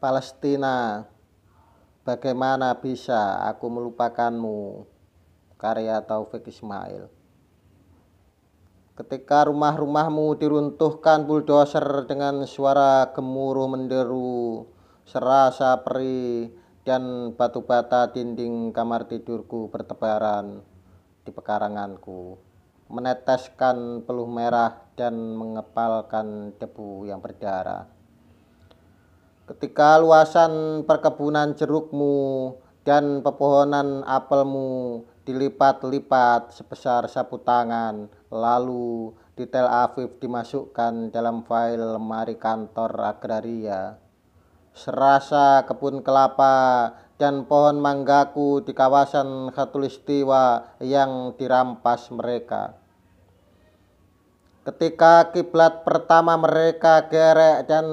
Palestina, bagaimana bisa aku melupakanmu? Karya Taufik Ismail. Ketika rumah-rumahmu diruntuhkan bulldozer dengan suara gemuruh menderu, serasa peri dan batu bata dinding kamar tidurku bertebaran di pekaranganku, meneteskan peluh merah dan mengepalkan debu yang berdarah. Ketika luasan perkebunan jerukmu dan pepohonan apelmu dilipat-lipat sebesar sapu tangan, lalu detail afif dimasukkan dalam file lemari kantor agraria. Serasa kebun kelapa dan pohon manggaku di kawasan khatulistiwa yang dirampas mereka. Ketika kiblat pertama mereka gerek dan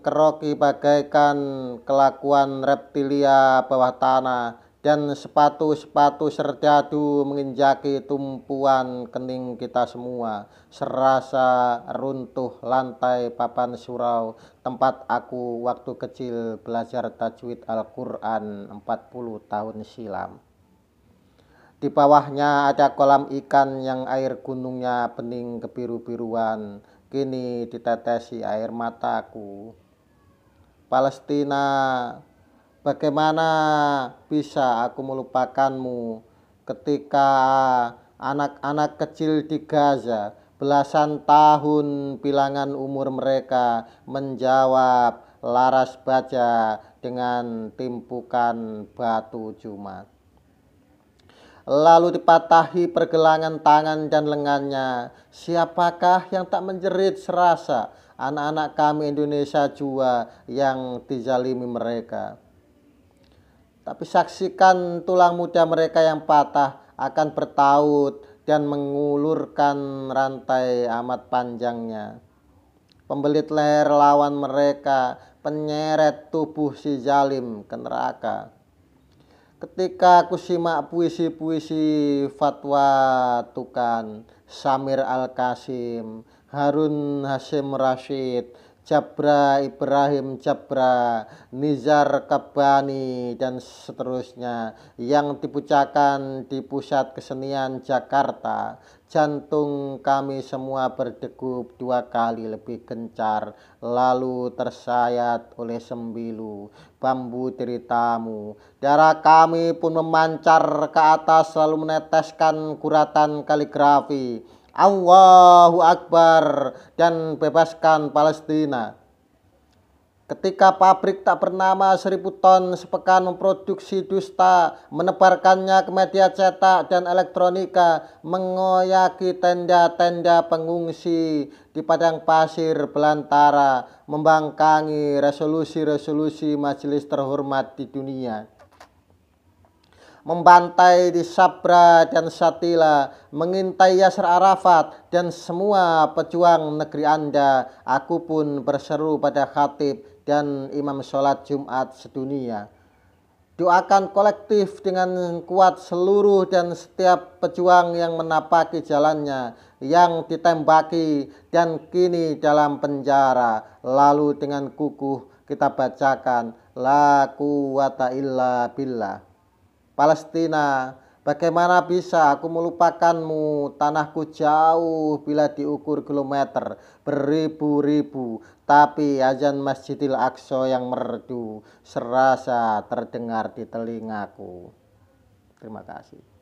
keroki bagaikan kelakuan reptilia bawah tanah dan sepatu-sepatu serdadu menginjaki tumpuan kening kita semua. Serasa runtuh lantai papan surau tempat aku waktu kecil belajar tajwid Al-Quran 40 tahun silam. Di bawahnya ada kolam ikan yang air gunungnya bening kebiru-biruan. Kini ditetesi air mataku. Palestina, bagaimana bisa aku melupakanmu ketika anak-anak kecil di Gaza belasan tahun bilangan umur mereka menjawab laras baja dengan timpukan batu jumat lalu dipatahi pergelangan tangan dan lengannya. Siapakah yang tak menjerit serasa anak-anak kami Indonesia jua yang dizalimi mereka? Tapi saksikan tulang muda mereka yang patah akan bertaut dan mengulurkan rantai amat panjangnya. Pembelit leher lawan mereka, penyeret tubuh si zalim ke neraka ketika aku simak puisi-puisi fatwa Tukan Samir Al Kasim Harun Hasim Rashid Jabra Ibrahim Jabra Nizar Kabani dan seterusnya yang dipucakan di Pusat Kesenian Jakarta jantung kami semua berdegup dua kali lebih gencar lalu tersayat oleh sembilu bambu ceritamu darah kami pun memancar ke atas lalu meneteskan guratan kaligrafi Allahu Akbar dan bebaskan Palestina. Ketika pabrik tak bernama seribu ton sepekan memproduksi dusta, menebarkannya ke media cetak dan elektronika, mengoyaki tenda-tenda pengungsi di padang pasir belantara, membangkangi resolusi-resolusi majelis terhormat di dunia membantai di Sabra dan Satila, mengintai Yasir Arafat dan semua pejuang negeri Anda. Aku pun berseru pada khatib dan imam sholat Jumat sedunia. Doakan kolektif dengan kuat seluruh dan setiap pejuang yang menapaki jalannya, yang ditembaki dan kini dalam penjara. Lalu dengan kukuh kita bacakan, La quwata illa billah. Palestina. Bagaimana bisa aku melupakanmu, tanahku jauh bila diukur kilometer, beribu-ribu, tapi azan Masjidil Aqsa yang merdu serasa terdengar di telingaku. Terima kasih.